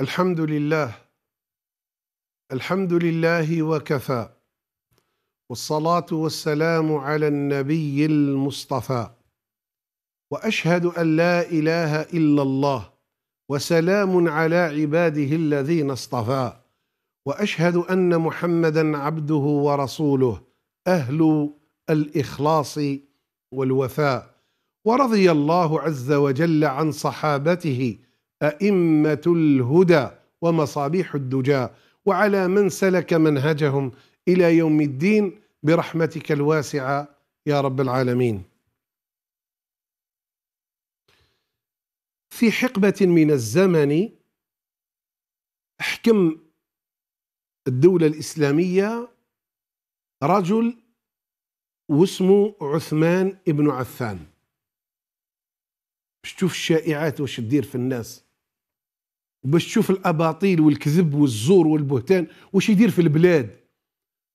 الحمد لله الحمد لله وكفى والصلاه والسلام على النبي المصطفى واشهد ان لا اله الا الله وسلام على عباده الذين اصطفى واشهد ان محمدا عبده ورسوله اهل الاخلاص والوفاء ورضي الله عز وجل عن صحابته أئمة الهدى ومصابيح الدجى وعلى من سلك منهجهم إلى يوم الدين برحمتك الواسعة يا رب العالمين في حقبة من الزمن حكم الدولة الإسلامية رجل واسمه عثمان ابن عفان تشوف الشائعات واش تدير في الناس وباش تشوف الاباطيل والكذب والزور والبهتان واش يدير في البلاد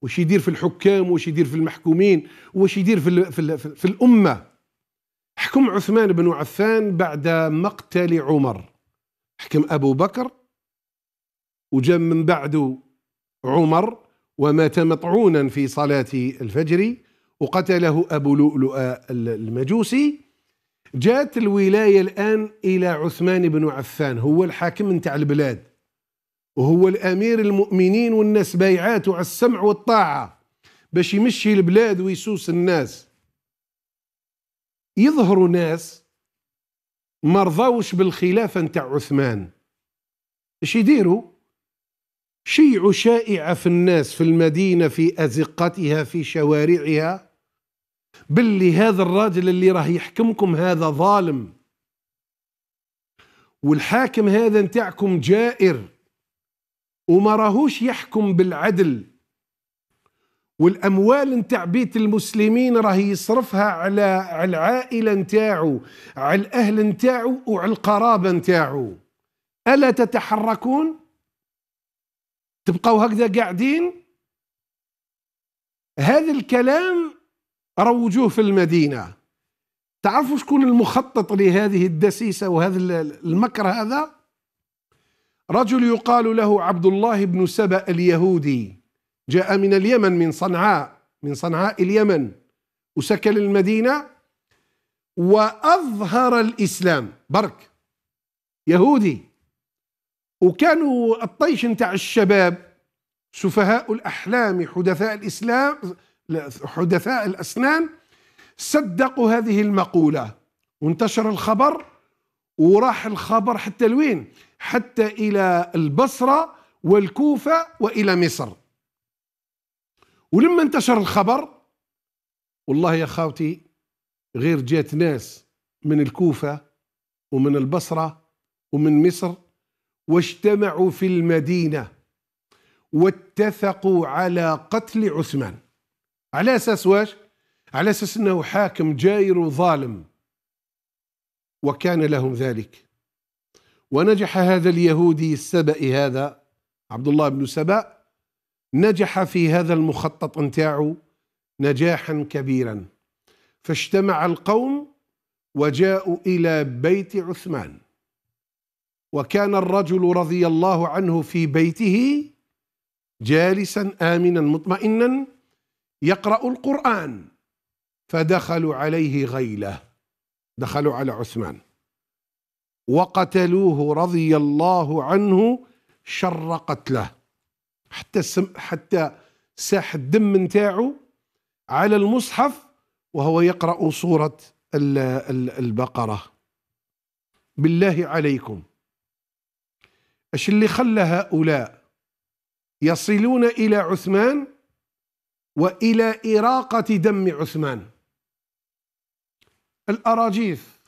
واش يدير في الحكام واش يدير في المحكومين واش يدير في, ال في, في الامه حكم عثمان بن عفان بعد مقتل عمر حكم ابو بكر وجاء من بعده عمر ومات مطعونا في صلاه الفجر وقتله ابو لؤلؤ المجوسي جاءت الولاية الآن إلى عثمان بن عفان هو الحاكم نتاع البلاد وهو الأمير المؤمنين والناس بايعات على السمع والطاعة باش يمشي البلاد ويسوس الناس يظهروا ناس ما رضاوش بالخلافة نتاع عثمان اش يديروا شيعوا شائعة في الناس في المدينة في أزقتها في شوارعها باللي هذا الراجل اللي راه يحكمكم هذا ظالم والحاكم هذا نتاعكم جائر وما راهوش يحكم بالعدل والاموال نتاع بيت المسلمين راه يصرفها على على العائله نتاعو على الاهل نتاعو وعلى القرابه نتاعو الا تتحركون تبقوا هكذا قاعدين هذا الكلام روجوه في المدينة تعرفوا شكون المخطط لهذه الدسيسة وهذا المكر هذا رجل يقال له عبد الله بن سبأ اليهودي جاء من اليمن من صنعاء من صنعاء اليمن وسكن المدينة وأظهر الإسلام برك يهودي وكانوا الطيش نتاع الشباب سفهاء الأحلام حدثاء الإسلام حدثاء الأسنان صدقوا هذه المقولة وانتشر الخبر وراح الخبر حتى لوين حتى إلى البصرة والكوفة وإلى مصر ولما انتشر الخبر والله يا خاوتي غير جات ناس من الكوفة ومن البصرة ومن مصر واجتمعوا في المدينة واتفقوا على قتل عثمان على أساس واش على أساس أنه حاكم جائر وظالم وكان لهم ذلك ونجح هذا اليهودي السبئي هذا عبد الله بن سبأ نجح في هذا المخطط نتاعه نجاحا كبيرا فاجتمع القوم وجاءوا إلى بيت عثمان وكان الرجل رضي الله عنه في بيته جالسا آمنا مطمئنا يقرأ القرآن فدخلوا عليه غيله دخلوا على عثمان وقتلوه رضي الله عنه شر قتله حتى سم حتى ساح الدم نتاعه على المصحف وهو يقرأ سورة البقرة بالله عليكم اش اللي خلى هؤلاء يصلون إلى عثمان والى اراقه دم عثمان الاراجيف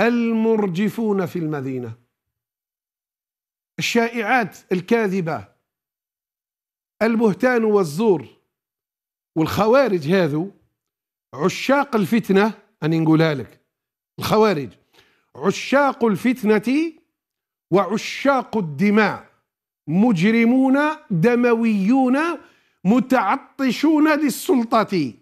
المرجفون في المدينه الشائعات الكاذبه البهتان والزور والخوارج هذو عشاق الفتنه أن نقولها لك الخوارج عشاق الفتنه وعشاق الدماء مجرمون دمويون متعطشون للسلطة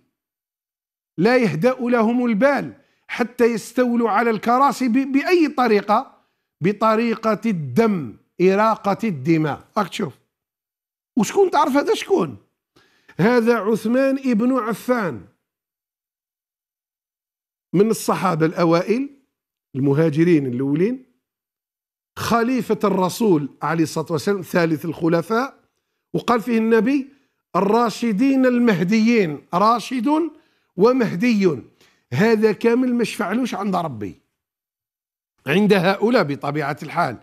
لا يهدأ لهم البال حتى يستولوا على الكراسي بأي طريقة بطريقة الدم إراقة الدماء راك تشوف وشكون تعرف هذا شكون هذا عثمان ابن عفان من الصحابة الأوائل المهاجرين الأولين خليفة الرسول عليه الصلاة والسلام ثالث الخلفاء وقال فيه النبي الراشدين المهديين راشد ومهدي هذا كامل ما فعلوش عند ربي عند هؤلاء بطبيعة الحال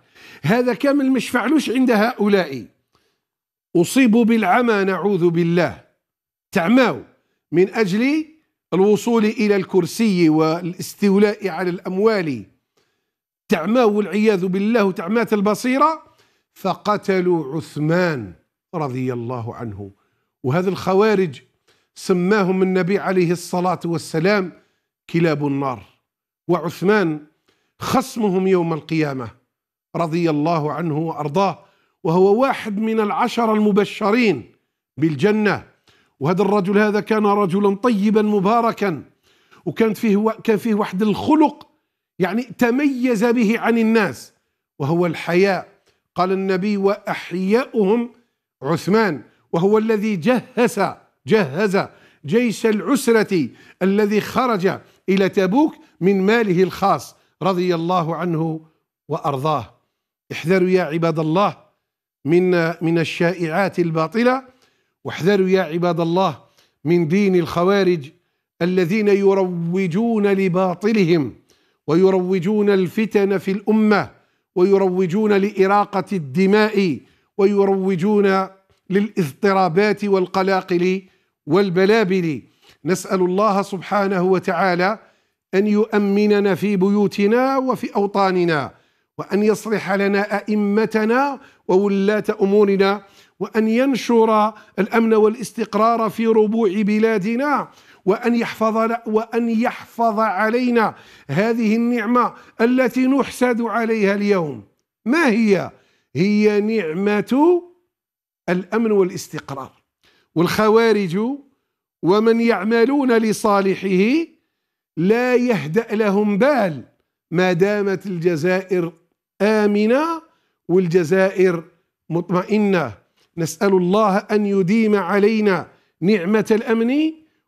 هذا كامل ما فعلوش عند هؤلاء أصيبوا بالعمى نعوذ بالله تعماو من أجل الوصول إلى الكرسي والاستولاء على الأموال تعماه والعياذ بالله تعمات البصيرة فقتلوا عثمان رضي الله عنه وهذا الخوارج سماهم النبي عليه الصلاة والسلام كلاب النار وعثمان خصمهم يوم القيامة رضي الله عنه وأرضاه وهو واحد من العشر المبشرين بالجنة وهذا الرجل هذا كان رجلا طيبا مباركا وكان فيه كان فيه واحد الخلق يعني تميز به عن الناس وهو الحياء قال النبي وأحياؤهم عثمان وهو الذي جهز جهز جيش العسرة الذي خرج إلى تبوك من ماله الخاص رضي الله عنه وأرضاه احذروا يا عباد الله من من الشائعات الباطلة واحذروا يا عباد الله من دين الخوارج الذين يروجون لباطلهم ويروجون الفتن في الأمة ويروجون لإراقة الدماء ويروجون للاضطرابات والقلاقل والبلابل نسأل الله سبحانه وتعالى أن يؤمننا في بيوتنا وفي أوطاننا وأن يصلح لنا أئمتنا وولاة أمورنا وأن ينشر الأمن والاستقرار في ربوع بلادنا وأن يحفظ وأن يحفظ علينا هذه النعمة التي نحسد عليها اليوم ما هي؟ هي نعمة الأمن والاستقرار والخوارج ومن يعملون لصالحه لا يهدأ لهم بال ما دامت الجزائر آمنة والجزائر مطمئنة نسأل الله أن يديم علينا نعمة الأمن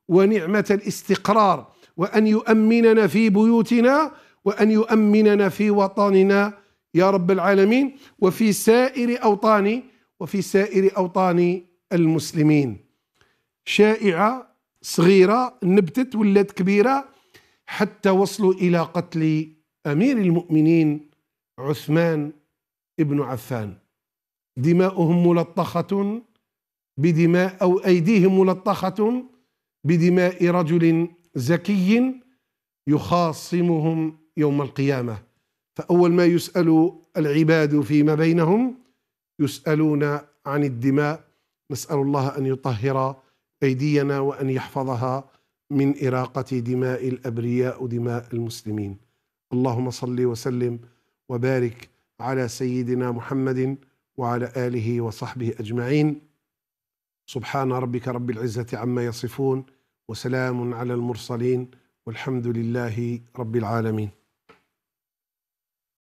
ونعمة الاستقرار وأن يؤمننا في بيوتنا وأن يؤمننا في وطننا يا رب العالمين وفي سائر أوطان وفي سائر أوطان المسلمين شائعة صغيرة نبتت ولات كبيرة حتى وصلوا إلى قتل أمير المؤمنين عثمان ابن عفان دماؤهم ملطخة بدماء أو أيديهم ملطخة بدماء رجل زكي يخاصمهم يوم القيامة فأول ما يسأل العباد فيما بينهم يسألون عن الدماء نسأل الله أن يطهر أيدينا وأن يحفظها من إراقة دماء الأبرياء دماء المسلمين اللهم صل وسلم وبارك على سيدنا محمد وعلى آله وصحبه أجمعين سبحان ربك رب العزة عما يصفون وسلام على المرسلين والحمد لله رب العالمين